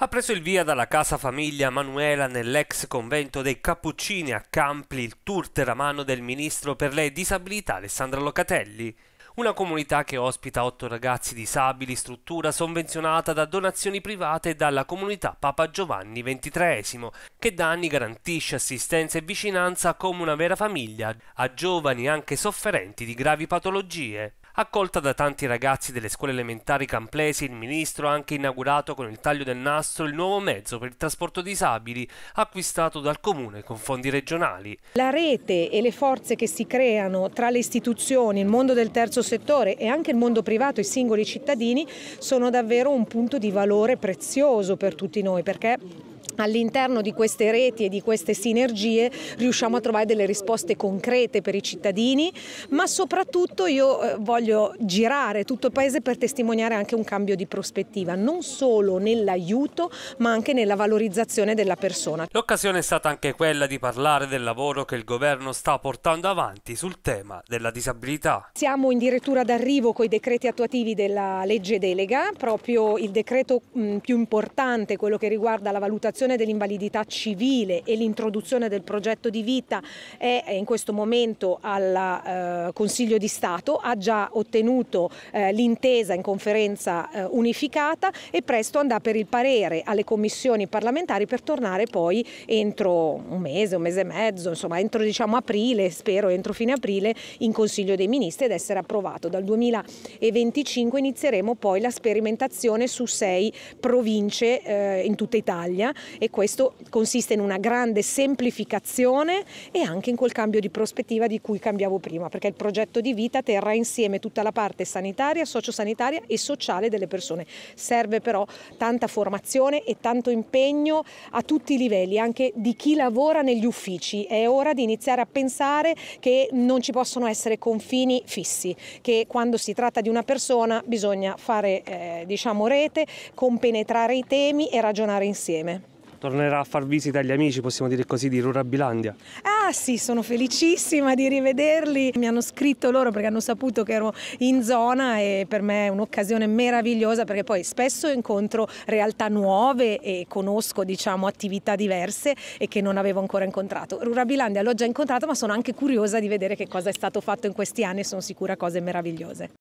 ha preso il via dalla casa famiglia Manuela nell'ex convento dei Cappuccini a Campli il tour teramano del ministro per le disabilità Alessandra Locatelli una comunità che ospita otto ragazzi disabili, struttura sovvenzionata da donazioni private e dalla comunità Papa Giovanni XXIII, che da anni garantisce assistenza e vicinanza come una vera famiglia a giovani anche sofferenti di gravi patologie. Accolta da tanti ragazzi delle scuole elementari camplesi, il ministro ha anche inaugurato con il taglio del nastro il nuovo mezzo per il trasporto disabili acquistato dal comune con fondi regionali. La rete e le forze che si creano tra le istituzioni, il mondo del terzo settore e anche il mondo privato, i singoli cittadini, sono davvero un punto di valore prezioso per tutti noi perché all'interno di queste reti e di queste sinergie riusciamo a trovare delle risposte concrete per i cittadini, ma soprattutto io eh, voglio girare tutto il paese per testimoniare anche un cambio di prospettiva, non solo nell'aiuto, ma anche nella valorizzazione della persona. L'occasione è stata anche quella di parlare del lavoro che il governo sta portando avanti sul tema della disabilità. Siamo in direttura d'arrivo con i decreti attuativi della legge delega, proprio il decreto più importante, quello che riguarda la valutazione questione dell'invalidità civile e l'introduzione del progetto di vita è in questo momento al eh, Consiglio di Stato, ha già ottenuto eh, l'intesa in conferenza eh, unificata e presto andrà per il parere alle commissioni parlamentari per tornare poi entro un mese, un mese e mezzo, insomma entro diciamo aprile, spero entro fine aprile in Consiglio dei Ministri ed essere approvato. Dal 2025 inizieremo poi la sperimentazione su sei province eh, in tutta Italia e questo consiste in una grande semplificazione e anche in quel cambio di prospettiva di cui cambiavo prima, perché il progetto di vita terrà insieme tutta la parte sanitaria, sociosanitaria e sociale delle persone. Serve però tanta formazione e tanto impegno a tutti i livelli, anche di chi lavora negli uffici. È ora di iniziare a pensare che non ci possono essere confini fissi, che quando si tratta di una persona bisogna fare eh, diciamo rete, compenetrare i temi e ragionare insieme. Tornerà a far visita agli amici, possiamo dire così, di Rurabilandia? Ah sì, sono felicissima di rivederli. Mi hanno scritto loro perché hanno saputo che ero in zona e per me è un'occasione meravigliosa perché poi spesso incontro realtà nuove e conosco diciamo, attività diverse e che non avevo ancora incontrato. Rurabilandia l'ho già incontrato ma sono anche curiosa di vedere che cosa è stato fatto in questi anni e sono sicura cose meravigliose.